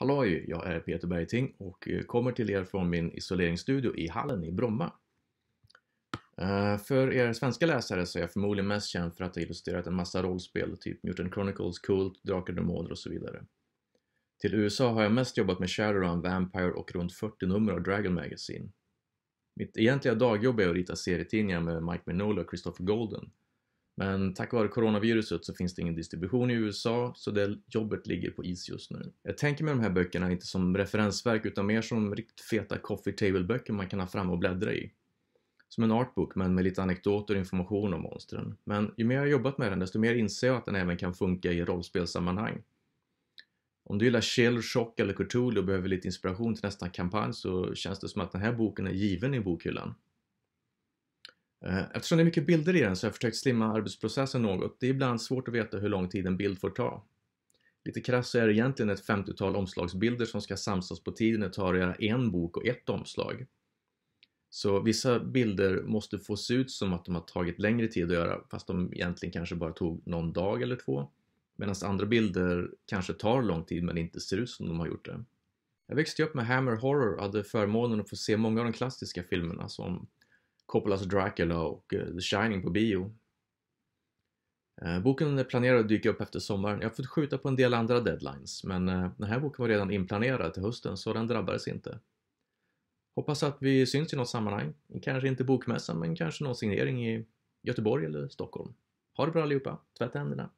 Halloj, jag är Peter Bergting och eh, kommer till er från min isoleringsstudio i Hallen i Bromma. Eh, för er svenska läsare så är jag förmodligen mest känd för att ha illustrerat en massa rollspel, typ Mutant Chronicles, Cult, Drakar och Demoner och så vidare. Till USA har jag mest jobbat med Shadowrun, Vampire och runt 40 nummer av Dragon Magazine. Mitt egentliga dagjobb är att rita serietidningar med Mike Minola och Christopher Golden, men tack vare coronaviruset så finns det ingen distribution i USA, så det jobbet ligger på is just nu. Jag tänker med de här böckerna inte som referensverk utan mer som riktigt feta coffee table-böcker man kan ha fram och bläddra i. Som en artbook men med lite anekdoter och information om monstren. Men ju mer jag jobbat med den desto mer inser jag att den även kan funka i rollspelssammanhang. Om du gillar Shell, Shock eller Cthulhu och behöver lite inspiration till nästa kampanj så känns det som att den här boken är given i bokhyllan. Eh, eftersom det är mycket bilder i den så har jag försökt slimma arbetsprocessen något. Det är ibland svårt att veta hur lång tid en bild får ta. Lite krasst så är det egentligen ett 50-tal omslagsbilder som ska samsas på tiden det tar att göra en bok och ett omslag. Så vissa bilder måste få se ut som att de har tagit längre tid att göra fast de egentligen kanske bara tog någon dag eller två. Medan andra bilder kanske tar lång tid men inte ser ut som de har gjort det. Jag växte upp med Hammer Horror och hade förmånen att få se många av de klassiska filmerna som Coppolas alltså Dracula och eh, The Shining på bio. Eh, boken är planerad att dyka upp efter sommaren. Jag har fått skjuta på en del andra deadlines men eh, den här boken var redan inplanerad till hösten så den drabbades inte. Hoppas att vi syns i något sammanhang. Kanske inte bokmässan men kanske någon signering i Göteborg eller Stockholm. Ha det bra allihopa! Tvätta händerna!